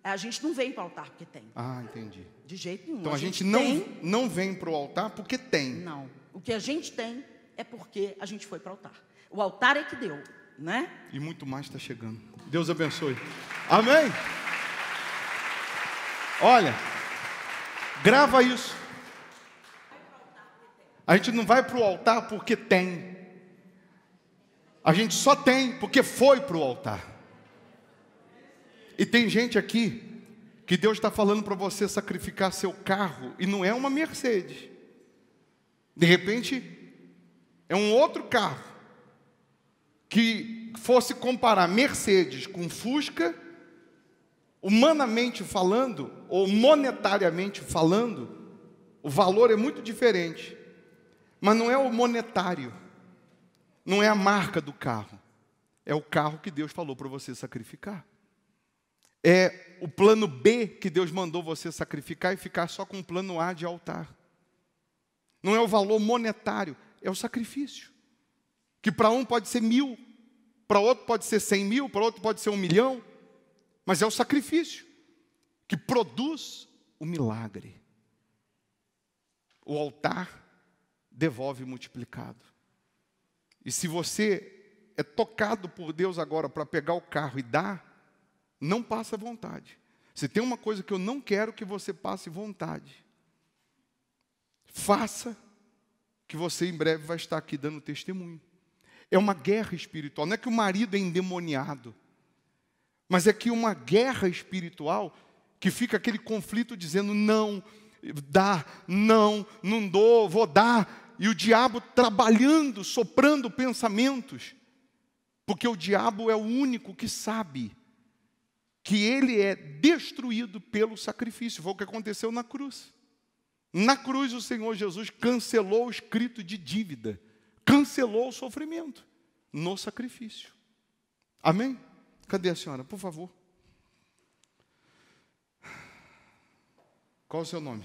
A gente não vem para o altar porque tem. Ah, entendi. De jeito nenhum. Então a, a gente, gente, não, tem... não vem para o altar porque tem. Não. O que a gente tem é porque a gente foi para o altar. O altar é que deu, né? E muito mais está chegando. Deus abençoe. Amém? Olha, grava isso. A gente não vai para o altar porque tem. A gente só tem porque foi para o altar. E tem gente aqui que Deus está falando para você sacrificar seu carro e não é uma Mercedes. De repente, é um outro carro que fosse comparar Mercedes com Fusca, humanamente falando ou monetariamente falando, o valor é muito diferente. Mas não é o monetário não é a marca do carro, é o carro que Deus falou para você sacrificar. É o plano B que Deus mandou você sacrificar e ficar só com o plano A de altar. Não é o valor monetário, é o sacrifício. Que para um pode ser mil, para outro pode ser cem mil, para outro pode ser um milhão, mas é o sacrifício que produz o milagre. O altar devolve multiplicado. E se você é tocado por Deus agora para pegar o carro e dar, não passa vontade. Se tem uma coisa que eu não quero que você passe vontade, faça que você em breve vai estar aqui dando testemunho. É uma guerra espiritual, não é que o marido é endemoniado, mas é que uma guerra espiritual que fica aquele conflito dizendo não, dá, não, não dou, vou dar e o diabo trabalhando, soprando pensamentos, porque o diabo é o único que sabe que ele é destruído pelo sacrifício. Foi o que aconteceu na cruz. Na cruz, o Senhor Jesus cancelou o escrito de dívida, cancelou o sofrimento no sacrifício. Amém? Cadê a senhora? Por favor. Qual o seu nome?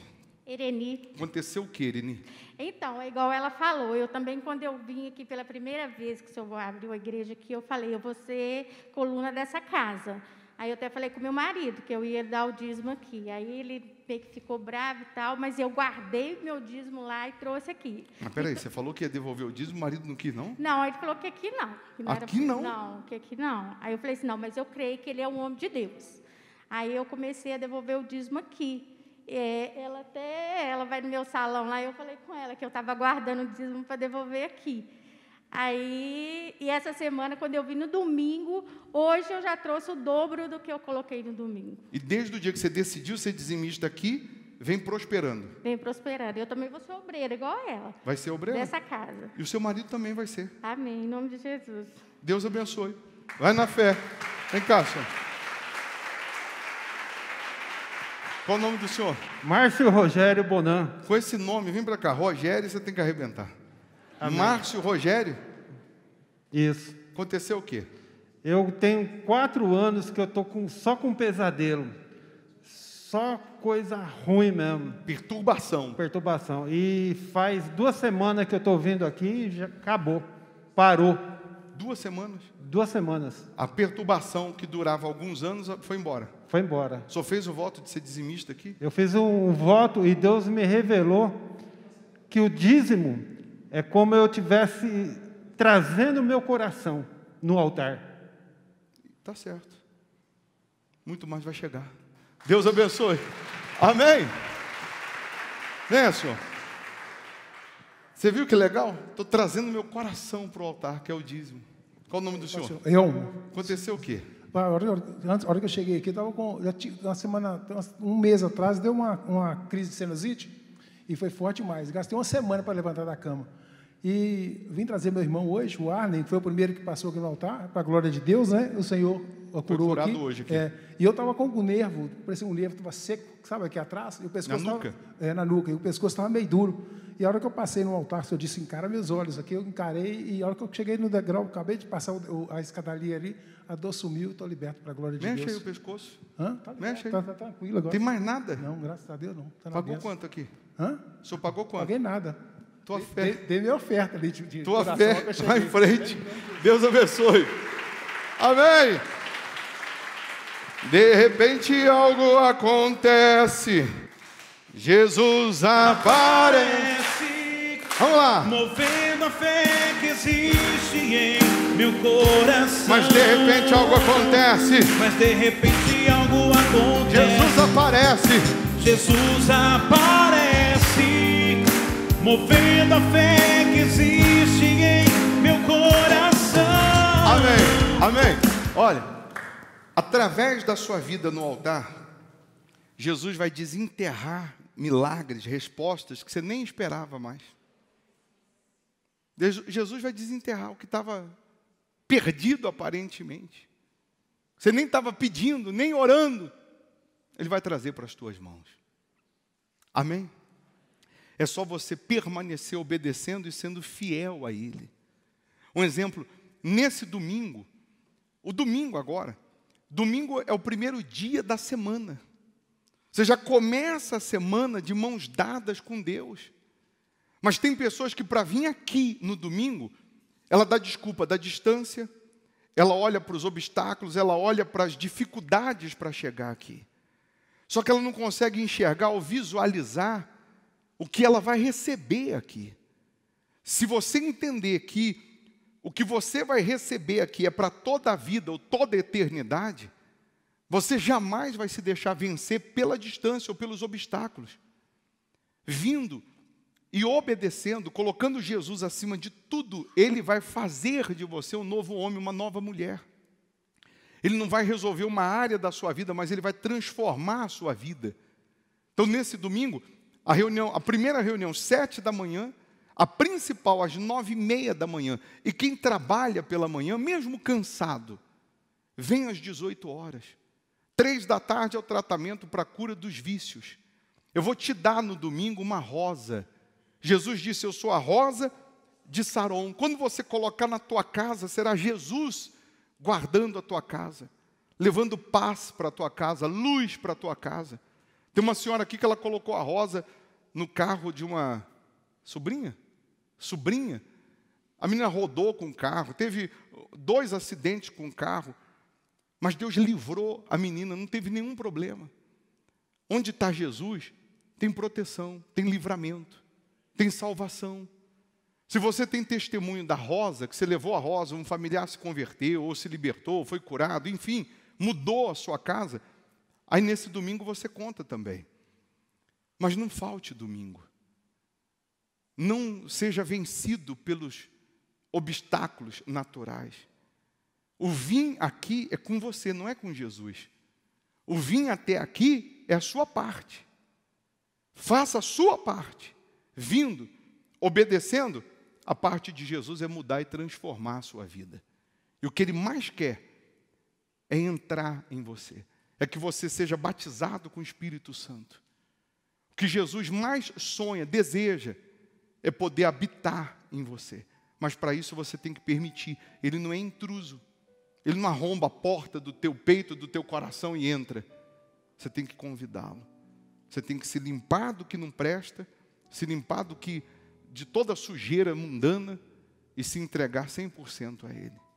Ereni. Aconteceu o que, Ereni? Então, é igual ela falou, eu também, quando eu vim aqui pela primeira vez que o senhor abriu a igreja aqui, eu falei, eu vou ser coluna dessa casa. Aí eu até falei com meu marido que eu ia dar o dízimo aqui. Aí ele meio que ficou bravo e tal, mas eu guardei meu dízimo lá e trouxe aqui. Mas peraí, então, você falou que ia devolver o dízimo, o marido não quis, não? Não, ele falou que aqui não. Que não aqui era, não? Não, que aqui não. Aí eu falei assim, não, mas eu creio que ele é um homem de Deus. Aí eu comecei a devolver o dízimo aqui. É, ela até ela vai no meu salão lá, eu falei com ela que eu estava guardando o dízimo para devolver aqui. Aí, e essa semana, quando eu vim no domingo, hoje eu já trouxe o dobro do que eu coloquei no domingo. E desde o dia que você decidiu ser dizimista aqui, vem prosperando. Vem prosperando. Eu também vou ser obreira, igual ela. Vai ser obreira? Dessa casa. E o seu marido também vai ser. Amém, em nome de Jesus. Deus abençoe. Vai na fé. Vem cá, senhor. Qual o nome do senhor? Márcio Rogério Bonan. Com esse nome, vem para cá. Rogério, você tem que arrebentar. Amém. Márcio Rogério? Isso. Aconteceu o quê? Eu tenho quatro anos que eu estou com, só com pesadelo. Só coisa ruim mesmo. Perturbação. Perturbação. E faz duas semanas que eu estou vindo aqui e já acabou. Parou. Duas semanas? Duas semanas. A perturbação que durava alguns anos foi embora. Foi embora. Só fez o voto de ser dizimista aqui? Eu fiz um voto e Deus me revelou que o dízimo é como eu tivesse trazendo meu coração no altar. Tá certo. Muito mais vai chegar. Deus abençoe. Amém. Né, senhor? Você viu que legal? Estou trazendo meu coração para o altar, que é o dízimo. Qual o nome do senhor? Eu. Aconteceu o quê? a hora, antes, a hora que eu cheguei aqui, eu com. uma semana, um mês atrás, deu uma, uma crise de sinusite e foi forte demais. Gastei uma semana para levantar da cama. E vim trazer meu irmão hoje, o Arlen, foi o primeiro que passou aqui no altar, para a glória de Deus, né? O Senhor a curou aqui. hoje aqui. É, e eu estava com o nervo, parecia um nervo, estava seco, sabe, aqui atrás. E o pescoço na tava, nuca? É, na nuca. E o pescoço estava meio duro. E a hora que eu passei no altar, eu disse, encara meus olhos aqui, eu encarei. E a hora que eu cheguei no degrau, acabei de passar o, a escadaria ali, a dor sumiu, estou liberto para a glória de Mexe Deus. Mexe aí o pescoço. Hã? Tá liberto, Mexe aí. Tá, tá, tranquilo agora. Tem mais nada? Não, graças a Deus não. Tá Pagou benção. quanto aqui? Hã? O senhor pagou quanto? Paguei nada. Tua fé. Dei, minha oferta ali de, de Tua fé vai em frente. Deus abençoe. Amém. De repente algo acontece. Jesus aparece. Vamos lá. Movendo a fé que existe em meu coração. Mas de repente algo acontece. Mas de repente algo acontece. Jesus aparece. Jesus aparece movendo a fé que existe em meu coração. Amém, amém. Olha, através da sua vida no altar, Jesus vai desenterrar milagres, respostas que você nem esperava mais. Jesus vai desenterrar o que estava perdido aparentemente. Você nem estava pedindo, nem orando. Ele vai trazer para as tuas mãos. Amém? É só você permanecer obedecendo e sendo fiel a Ele. Um exemplo, nesse domingo, o domingo agora, domingo é o primeiro dia da semana. Você já começa a semana de mãos dadas com Deus. Mas tem pessoas que, para vir aqui no domingo, ela dá desculpa da distância, ela olha para os obstáculos, ela olha para as dificuldades para chegar aqui. Só que ela não consegue enxergar ou visualizar o que ela vai receber aqui. Se você entender que o que você vai receber aqui é para toda a vida ou toda a eternidade, você jamais vai se deixar vencer pela distância ou pelos obstáculos. Vindo e obedecendo, colocando Jesus acima de tudo, ele vai fazer de você um novo homem, uma nova mulher. Ele não vai resolver uma área da sua vida, mas ele vai transformar a sua vida. Então, nesse domingo, a reunião, a primeira reunião, sete da manhã, a principal às nove e meia da manhã. E quem trabalha pela manhã, mesmo cansado, vem às 18 horas. Três da tarde é o tratamento para a cura dos vícios. Eu vou te dar no domingo uma rosa. Jesus disse: Eu sou a rosa de Saron. Quando você colocar na tua casa, será Jesus guardando a tua casa, levando paz para a tua casa, luz para a tua casa. Tem uma senhora aqui que ela colocou a rosa no carro de uma sobrinha. Sobrinha. A menina rodou com o carro, teve dois acidentes com o carro, mas Deus livrou a menina, não teve nenhum problema. Onde está Jesus, tem proteção, tem livramento, tem salvação. Se você tem testemunho da rosa, que você levou a rosa, um familiar se converteu, ou se libertou, ou foi curado, enfim, mudou a sua casa, Aí nesse domingo você conta também. Mas não falte domingo. Não seja vencido pelos obstáculos naturais. O vim aqui é com você, não é com Jesus. O vim até aqui é a sua parte. Faça a sua parte. Vindo, obedecendo, a parte de Jesus é mudar e transformar a sua vida. E o que ele mais quer é entrar em você é que você seja batizado com o Espírito Santo. O que Jesus mais sonha, deseja, é poder habitar em você. Mas para isso você tem que permitir. Ele não é intruso. Ele não arromba a porta do teu peito, do teu coração e entra. Você tem que convidá-lo. Você tem que se limpar do que não presta, se limpar do que de toda a sujeira mundana e se entregar 100% a ele.